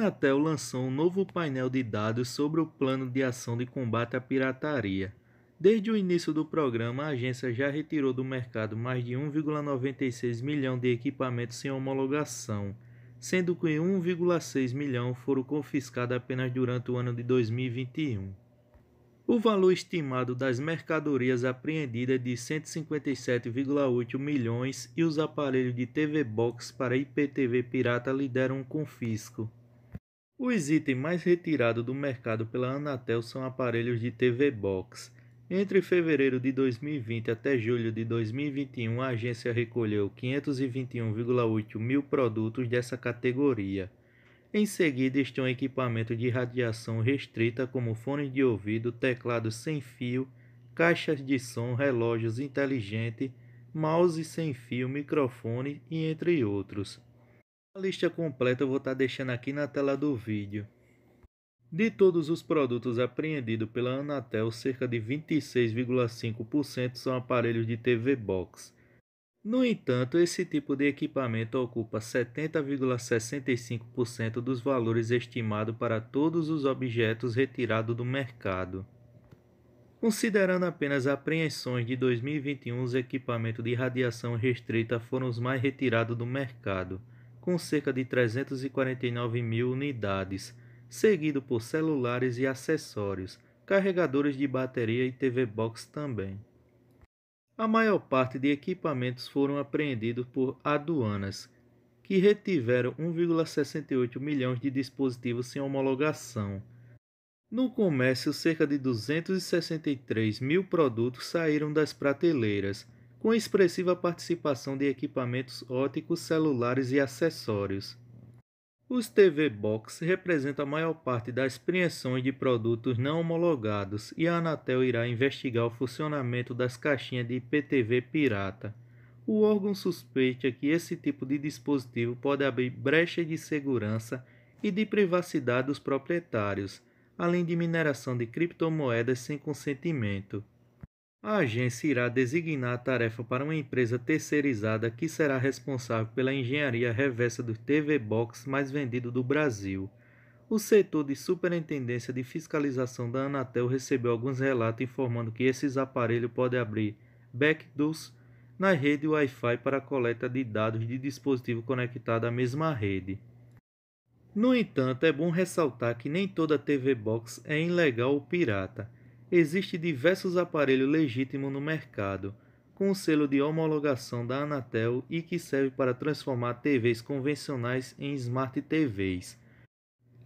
Anatel lançou um novo painel de dados sobre o plano de ação de combate à pirataria. Desde o início do programa, a agência já retirou do mercado mais de 1,96 milhão de equipamentos sem homologação, sendo que 1,6 milhão foram confiscados apenas durante o ano de 2021. O valor estimado das mercadorias apreendidas é de 157,8 milhões e os aparelhos de TV Box para IPTV pirata lideram um confisco. Os itens mais retirados do mercado pela Anatel são aparelhos de TV Box. Entre fevereiro de 2020 até julho de 2021, a agência recolheu 521,8 mil produtos dessa categoria. Em seguida estão equipamentos de radiação restrita como fones de ouvido, teclados sem fio, caixas de som, relógios inteligentes, mouse sem fio, microfone e entre outros. A lista completa eu vou estar tá deixando aqui na tela do vídeo. De todos os produtos apreendidos pela Anatel, cerca de 26,5% são aparelhos de TV Box. No entanto, esse tipo de equipamento ocupa 70,65% dos valores estimados para todos os objetos retirados do mercado. Considerando apenas apreensões de 2021, os equipamentos de radiação restrita foram os mais retirados do mercado com cerca de 349 mil unidades, seguido por celulares e acessórios, carregadores de bateria e TV Box também. A maior parte de equipamentos foram apreendidos por aduanas, que retiveram 1,68 milhões de dispositivos sem homologação. No comércio, cerca de 263 mil produtos saíram das prateleiras com expressiva participação de equipamentos óticos, celulares e acessórios. Os TV Box representam a maior parte das apreensões de produtos não homologados e a Anatel irá investigar o funcionamento das caixinhas de IPTV pirata. O órgão suspeita que esse tipo de dispositivo pode abrir brechas de segurança e de privacidade dos proprietários, além de mineração de criptomoedas sem consentimento a agência irá designar a tarefa para uma empresa terceirizada que será responsável pela engenharia reversa do TV Box mais vendido do Brasil. O setor de superintendência de fiscalização da Anatel recebeu alguns relatos informando que esses aparelhos podem abrir backdoors na rede Wi-Fi para coleta de dados de dispositivo conectado à mesma rede. No entanto, é bom ressaltar que nem toda TV Box é ilegal ou pirata existe diversos aparelhos legítimos no mercado, com o selo de homologação da Anatel e que serve para transformar TVs convencionais em Smart TVs.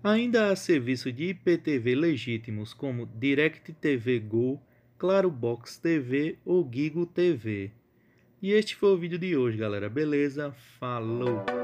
Ainda há serviços de IPTV legítimos como TV Go, Claro Box TV ou Gigo TV. E este foi o vídeo de hoje, galera. Beleza? Falou!